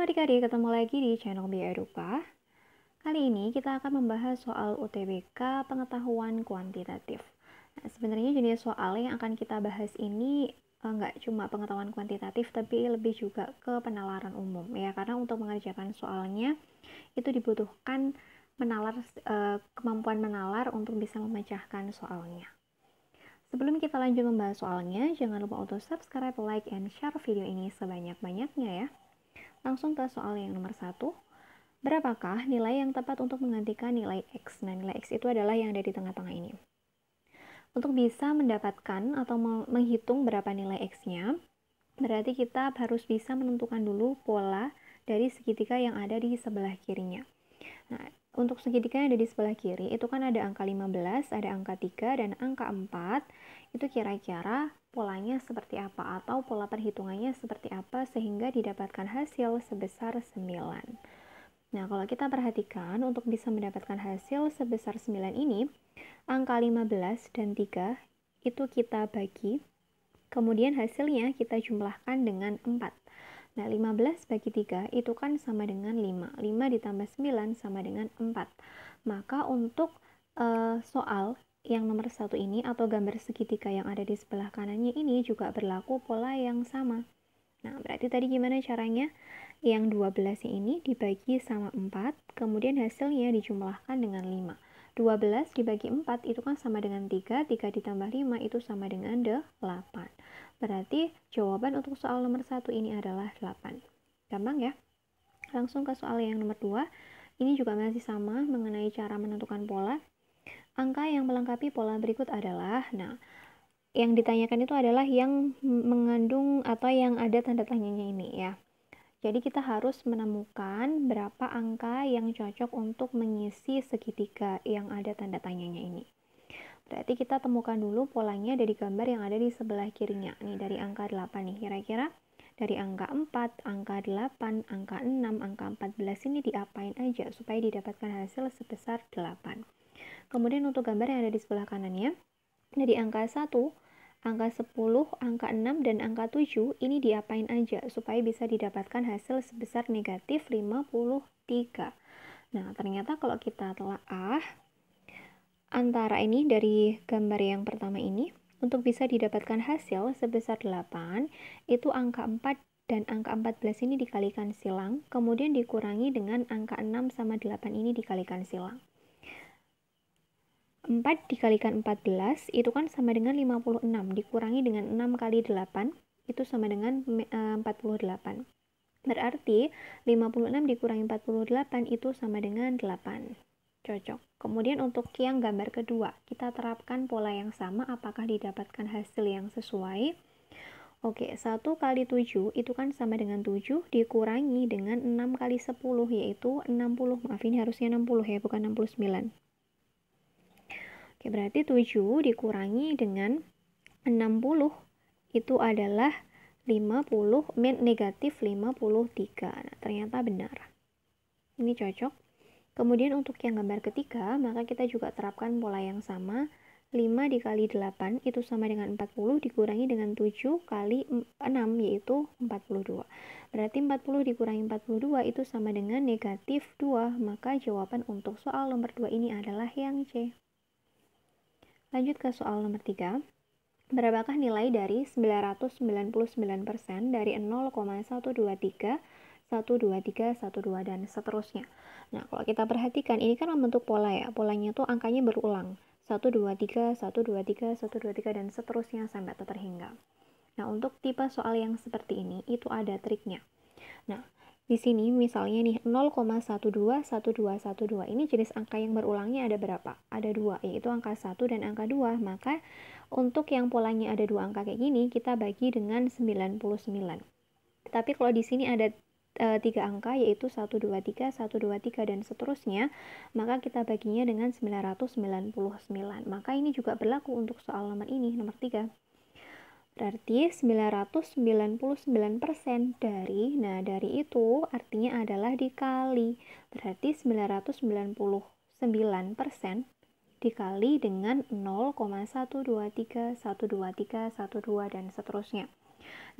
Halo adik-adik, ketemu lagi di channel Bioedupa. Kali ini kita akan membahas soal UTBK pengetahuan kuantitatif. Nah, sebenarnya jenis soal yang akan kita bahas ini eh, nggak cuma pengetahuan kuantitatif, tapi lebih juga ke penalaran umum ya, karena untuk mengerjakan soalnya itu dibutuhkan menalar eh, kemampuan menalar untuk bisa memecahkan soalnya. Sebelum kita lanjut membahas soalnya, jangan lupa untuk subscribe, like, and share video ini sebanyak-banyaknya ya. Langsung ke soal yang nomor satu. Berapakah nilai yang tepat untuk menggantikan nilai X? Nah, nilai X itu adalah yang ada di tengah-tengah ini. Untuk bisa mendapatkan atau menghitung berapa nilai X-nya, berarti kita harus bisa menentukan dulu pola dari segitiga yang ada di sebelah kirinya. Nah, untuk segitiga yang ada di sebelah kiri, itu kan ada angka 15, ada angka 3, dan angka 4. Itu kira-kira polanya seperti apa atau pola perhitungannya seperti apa sehingga didapatkan hasil sebesar 9. Nah, kalau kita perhatikan untuk bisa mendapatkan hasil sebesar 9 ini, angka 15 dan 3 itu kita bagi, kemudian hasilnya kita jumlahkan dengan 4. Nah, 15 bagi 3 itu kan sama dengan 5. 5 ditambah 9 sama dengan 4. Maka untuk uh, soal yang nomor satu ini atau gambar segitiga yang ada di sebelah kanannya ini juga berlaku pola yang sama. Nah, berarti tadi gimana caranya? Yang 12 ini dibagi sama 4, kemudian hasilnya dijumlahkan dengan 5. 12 dibagi 4 itu kan sama dengan 3, 3 ditambah 5 itu sama dengan 8. Berarti jawaban untuk soal nomor satu ini adalah 8. Gampang ya? Langsung ke soal yang nomor 2. Ini juga masih sama mengenai cara menentukan pola. Angka yang melengkapi pola berikut adalah, nah, yang ditanyakan itu adalah yang mengandung atau yang ada tanda tanyanya ini ya. Jadi kita harus menemukan berapa angka yang cocok untuk mengisi segitiga yang ada tanda tanyanya ini. Berarti kita temukan dulu polanya dari gambar yang ada di sebelah kirinya. Nih dari angka 8 nih kira-kira dari angka 4, angka 8, angka 6, angka 14 ini diapain aja supaya didapatkan hasil sebesar 8. Kemudian untuk gambar yang ada di sebelah kanannya, dari angka 1, angka 10, angka 6, dan angka 7 ini diapain aja supaya bisa didapatkan hasil sebesar negatif 53. Nah, ternyata kalau kita telaah antara ini dari gambar yang pertama ini, untuk bisa didapatkan hasil sebesar 8, itu angka 4 dan angka 14 ini dikalikan silang, kemudian dikurangi dengan angka 6 sama 8 ini dikalikan silang. 4 dikalikan 14 itu kan sama dengan 56 dikurangi dengan 6 kali 8 itu sama dengan 48 eh, berarti 56 dikurangi 48 itu sama dengan 8 cocok kemudian untuk yang gambar kedua kita terapkan pola yang sama apakah didapatkan hasil yang sesuai Oke, 1 kali 7 itu kan sama dengan 7 dikurangi dengan 6 kali 10 yaitu 60. Maaf ini harusnya 60 ya, bukan 69. Oke, berarti 7 dikurangi dengan 60 itu adalah 50 min negatif 53. Nah, ternyata benar. Ini cocok. Kemudian untuk yang gambar ketiga, maka kita juga terapkan pola yang sama. 5 dikali 8 itu sama dengan 40 dikurangi dengan 7 kali 6 yaitu 42. Berarti 40 dikurangi 42 itu sama dengan negatif 2, maka jawaban untuk soal nomor 2 ini adalah yang C. Lanjut ke soal nomor 3. Berapakah nilai dari 999% dari 0,123 123, 12, dan seterusnya. Nah, kalau kita perhatikan, ini kan membentuk pola ya. Polanya itu angkanya berulang. 123, 123, 123, dan seterusnya sampai terhingga. Nah, untuk tipe soal yang seperti ini, itu ada triknya. Nah, di sini misalnya nih 0,121212 ini jenis angka yang berulangnya ada berapa? Ada dua yaitu angka 1 dan angka 2 maka untuk yang polanya ada dua angka kayak gini kita bagi dengan 99 tapi kalau di sini ada e, tiga angka yaitu 123, 123 dan seterusnya, maka kita baginya dengan 999. Maka ini juga berlaku untuk soal nomor ini, nomor 3. Berarti 999% dari, nah dari itu artinya adalah dikali. Berarti 999% dikali dengan 0,12312312 dan seterusnya.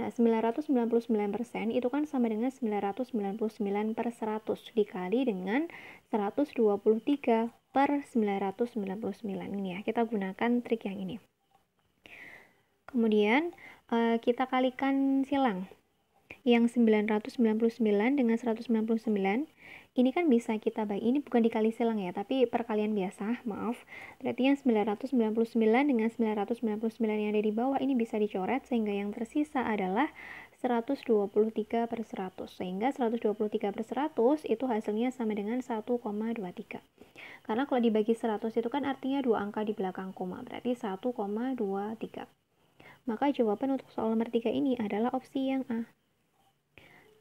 Nah, 999% itu kan sama dengan 999 per 100 dikali dengan 123 per 999 ini ya. Kita gunakan trik yang ini. Kemudian uh, kita kalikan silang yang 999 dengan 199 ini kan bisa kita bagi ini bukan dikali silang ya tapi perkalian biasa maaf berarti yang 999 dengan 999 yang ada di bawah ini bisa dicoret sehingga yang tersisa adalah 123 per 100 sehingga 123 per 100 itu hasilnya sama dengan 1,23 karena kalau dibagi 100 itu kan artinya dua angka di belakang koma berarti 1,23 maka jawaban untuk soal nomor 3 ini adalah opsi yang A.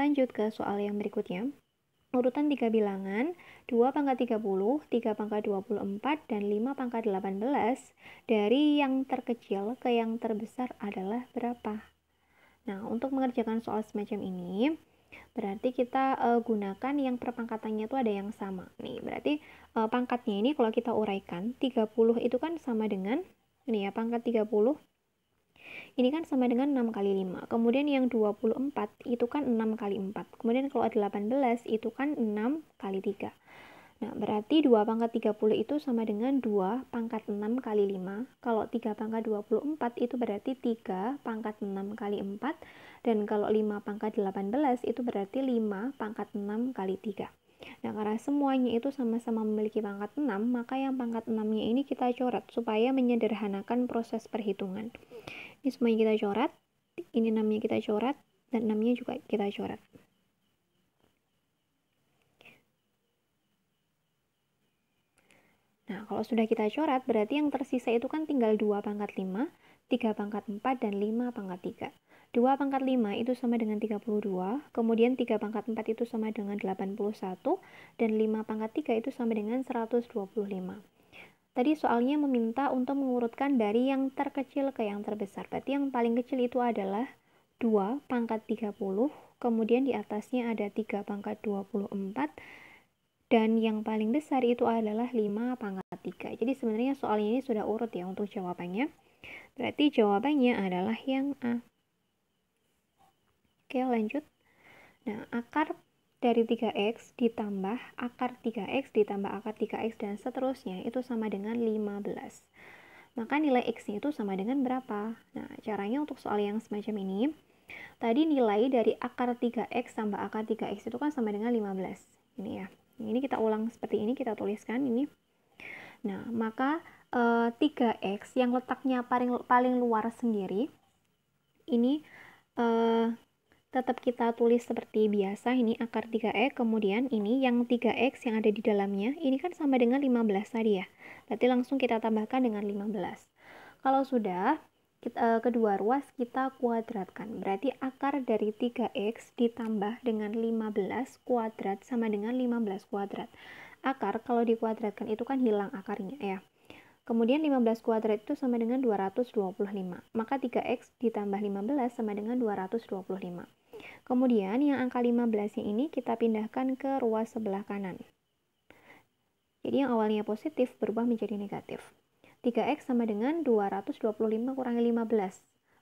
Lanjut ke soal yang berikutnya. Urutan 3 bilangan, 2 pangkat 30, 3 pangkat 24, dan 5 pangkat 18, dari yang terkecil ke yang terbesar adalah berapa? Nah, untuk mengerjakan soal semacam ini, berarti kita uh, gunakan yang perpangkatannya itu ada yang sama. Nih, berarti uh, pangkatnya ini kalau kita uraikan, 30 itu kan sama dengan, ini ya, pangkat 30 ini kan sama dengan 6 kali 5. Kemudian yang 24 itu kan 6 kali 4. Kemudian kalau 18 itu kan 6 kali 3. Nah, berarti 2 pangkat 30 itu sama dengan 2 pangkat 6 kali 5. Kalau 3 pangkat 24 itu berarti 3 pangkat 6 kali 4. Dan kalau 5 pangkat 18 itu berarti 5 pangkat 6 kali 3. Nah, karena semuanya itu sama-sama memiliki pangkat 6, maka yang pangkat 6-nya ini kita coret supaya menyederhanakan proses perhitungan ini semuanya kita coret ini namanya kita coret dan namanya juga kita coret Nah, kalau sudah kita coret, berarti yang tersisa itu kan tinggal 2 pangkat 5, 3 pangkat 4, dan 5 pangkat 3. 2 pangkat 5 itu sama dengan 32, kemudian 3 pangkat 4 itu sama dengan 81, dan 5 pangkat 3 itu sama dengan 125. Tadi soalnya meminta untuk mengurutkan dari yang terkecil ke yang terbesar. Berarti yang paling kecil itu adalah 2 pangkat 30, kemudian di atasnya ada 3 pangkat 24, dan yang paling besar itu adalah 5 pangkat 3. Jadi sebenarnya soalnya ini sudah urut ya untuk jawabannya. Berarti jawabannya adalah yang A. Oke, lanjut. Nah, akar dari 3x ditambah akar 3x ditambah akar 3x dan seterusnya itu sama dengan 15. Maka nilai x-nya itu sama dengan berapa? Nah, caranya untuk soal yang semacam ini, tadi nilai dari akar 3x tambah akar 3x itu kan sama dengan 15. Ini ya. Ini kita ulang seperti ini, kita tuliskan ini. Nah, maka e, eh, 3x yang letaknya paling paling luar sendiri ini e, tetap kita tulis seperti biasa ini akar 3x kemudian ini yang 3x yang ada di dalamnya ini kan sama dengan 15 tadi ya berarti langsung kita tambahkan dengan 15 kalau sudah kita, eh, kedua ruas kita kuadratkan berarti akar dari 3x ditambah dengan 15 kuadrat sama dengan 15 kuadrat akar kalau dikuadratkan itu kan hilang akarnya ya Kemudian 15 kuadrat itu sama dengan 225. Maka 3x ditambah 15 sama dengan 225. Kemudian yang angka 15-nya ini kita pindahkan ke ruas sebelah kanan. Jadi yang awalnya positif berubah menjadi negatif. 3x sama dengan 225 kurangi 15.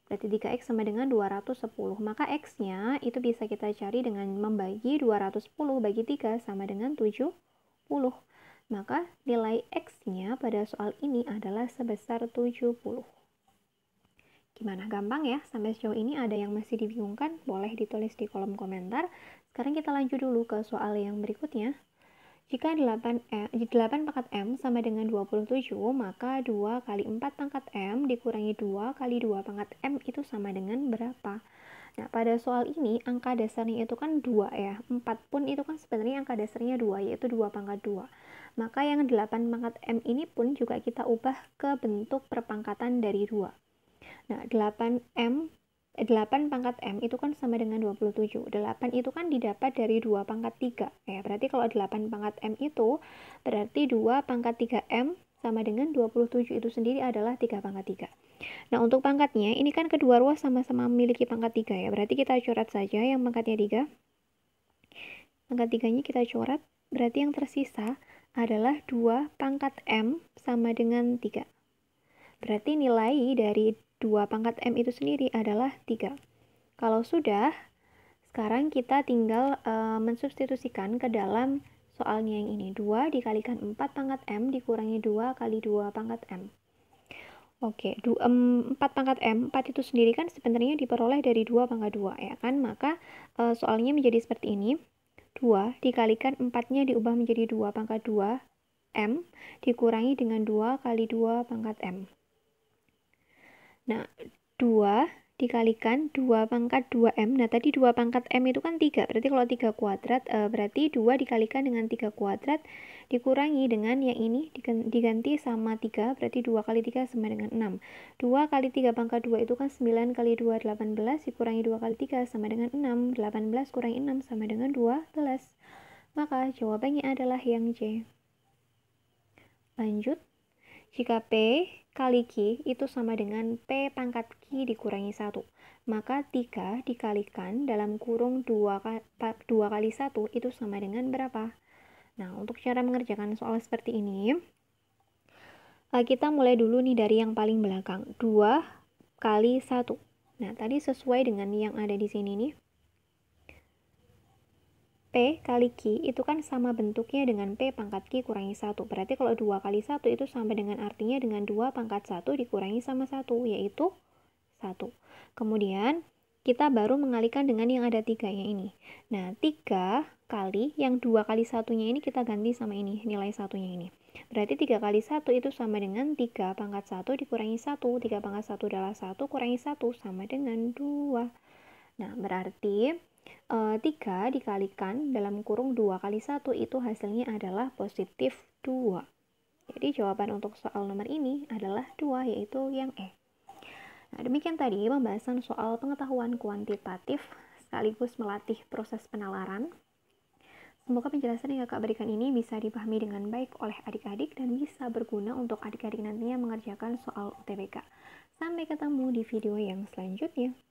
Berarti 3x sama dengan 210. Maka x-nya itu bisa kita cari dengan membagi 210 bagi 3 sama dengan 70. Maka nilai x-nya pada soal ini adalah sebesar 70. Gimana? Gampang ya? Sampai sejauh ini ada yang masih dibingungkan? Boleh ditulis di kolom komentar. Sekarang kita lanjut dulu ke soal yang berikutnya. Jika 8, M, 8 pangkat M sama dengan 27, maka 2 kali 4 pangkat M dikurangi 2 kali 2 pangkat M itu sama dengan berapa? Nah, pada soal ini angka dasarnya itu kan 2 ya. 4 pun itu kan sebenarnya angka dasarnya 2, yaitu 2 pangkat 2. Maka yang 8 pangkat M ini pun juga kita ubah ke bentuk perpangkatan dari 2. Nah, 8M 8 eh, pangkat M itu kan sama dengan 27. 8 itu kan didapat dari 2 pangkat 3. Ya, berarti kalau 8 pangkat M itu berarti 2 pangkat 3M sama dengan 27 itu sendiri adalah 3 pangkat 3. Nah, untuk pangkatnya, ini kan kedua ruas sama-sama memiliki pangkat 3 ya. Berarti kita coret saja yang pangkatnya 3. Pangkat 3-nya kita coret. Berarti yang tersisa adalah 2 pangkat M sama dengan 3. Berarti nilai dari 2 pangkat M itu sendiri adalah 3. Kalau sudah, sekarang kita tinggal e, mensubstitusikan ke dalam soalnya yang ini. 2 dikalikan 4 pangkat M dikurangi 2 kali 2 pangkat M. Oke, 2, 4 pangkat M, 4 itu sendiri kan sebenarnya diperoleh dari 2 pangkat 2, ya kan? Maka e, soalnya menjadi seperti ini. 2 dikalikan 4-nya diubah menjadi 2 pangkat 2 M dikurangi dengan 2 kali 2 pangkat M. Nah, 2 dikalikan 2 pangkat 2M. Nah, tadi 2 pangkat M itu kan 3. Berarti kalau 3 kuadrat, e, berarti 2 dikalikan dengan 3 kuadrat dikurangi dengan yang ini diganti sama 3. Berarti 2 kali 3 sama dengan 6. 2 kali 3 pangkat 2 itu kan 9 kali 2, 18. Dikurangi 2 kali 3 sama dengan 6. 18 kurangi 6 sama dengan 12. Maka jawabannya adalah yang C. Lanjut. Jika P kali Q itu sama dengan P pangkat Q dikurangi 1. Maka 3 dikalikan dalam kurung 2, 2 kali 1 itu sama dengan berapa? Nah, untuk cara mengerjakan soal seperti ini, eh, kita mulai dulu nih dari yang paling belakang. 2 kali 1. Nah, tadi sesuai dengan yang ada di sini nih. P kali Q itu kan sama bentuknya dengan P pangkat Q kurangi 1. Berarti kalau 2 kali 1 itu sama dengan artinya dengan 2 pangkat 1 dikurangi sama 1, yaitu 1. Kemudian kita baru mengalihkan dengan yang ada 3 tiganya ini. Nah, 3 kali yang 2 kali satunya ini kita ganti sama ini, nilai satunya ini. Berarti 3 kali 1 itu sama dengan 3 pangkat 1 dikurangi 1. 3 pangkat 1 adalah 1 kurangi 1 sama dengan 2. Nah, berarti e, eh, 3 dikalikan dalam kurung 2 kali 1 itu hasilnya adalah positif 2. Jadi jawaban untuk soal nomor ini adalah 2 yaitu yang E. Nah, demikian tadi pembahasan soal pengetahuan kuantitatif sekaligus melatih proses penalaran. Semoga penjelasan yang kakak berikan ini bisa dipahami dengan baik oleh adik-adik dan bisa berguna untuk adik-adik nantinya mengerjakan soal UTBK. Sampai ketemu di video yang selanjutnya.